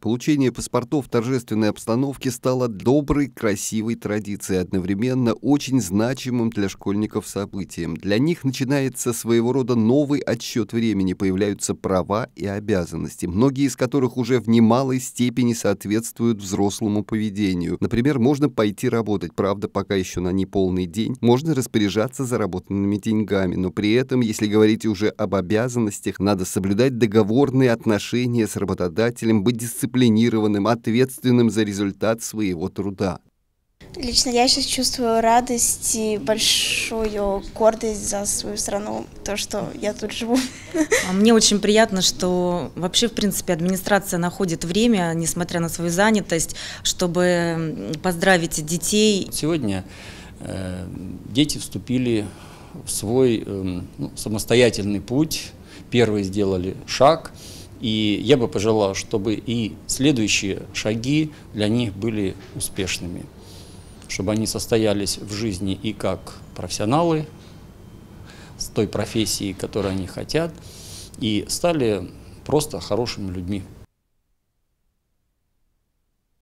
Получение паспортов в торжественной обстановке стало доброй, красивой традицией, одновременно очень значимым для школьников событием. Для них начинается своего рода новый отсчет времени, появляются права и обязанности, многие из которых уже в немалой степени соответствуют взрослому поведению. Например, можно пойти работать, правда, пока еще на неполный день, можно распоряжаться заработанными деньгами, но при этом, если говорить уже об обязанностях, надо соблюдать договорные отношения с работодателем, быть дисциплинированным, дисциплинированным, ответственным за результат своего труда. Лично я сейчас чувствую радость и большую гордость за свою страну, то, что я тут живу. А мне очень приятно, что вообще, в принципе, администрация находит время, несмотря на свою занятость, чтобы поздравить детей. Сегодня э, дети вступили в свой э, ну, самостоятельный путь, первые сделали шаг, и я бы пожелал, чтобы и следующие шаги для них были успешными, чтобы они состоялись в жизни и как профессионалы с той профессией, которую они хотят, и стали просто хорошими людьми.